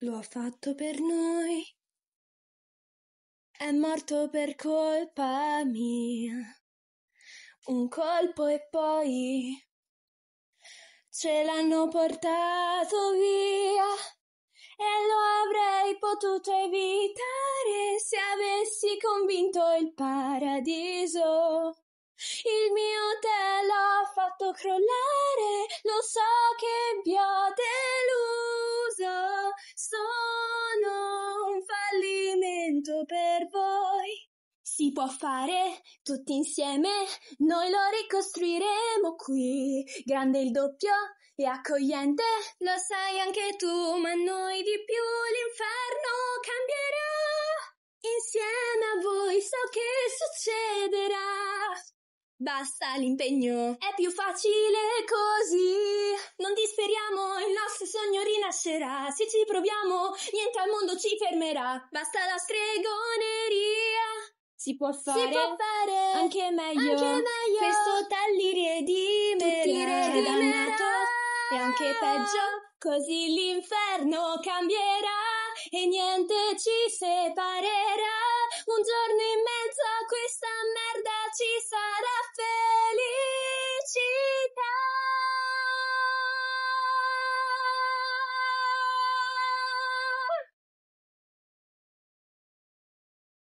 Lo ha fatto per noi. È morto per colpa mia. Un colpo e poi ce l'hanno portato via. E lo avrei potuto evitare se avessi convinto il paradiso. Il mio te l'ho fatto crollare, lo so che vi ho detto. Si può fare tutti insieme, noi lo ricostruiremo qui. Grande il doppio e accogliente, lo sai anche tu, ma noi di più l'inferno cambierà. Insieme a voi so che succederà. Basta l'impegno, è più facile così. Non disperiamo, il nostro sogno rinascerà. Se ci proviamo, niente al mondo ci fermerà. Basta la stregoneria si può fare, si può fare anche, meglio. anche meglio. Questo tagli redimerà, dannato e anche peggio. Così l'inferno cambierà e niente ci separerà. Un giorno in mezzo a questa merda ci sarà fede.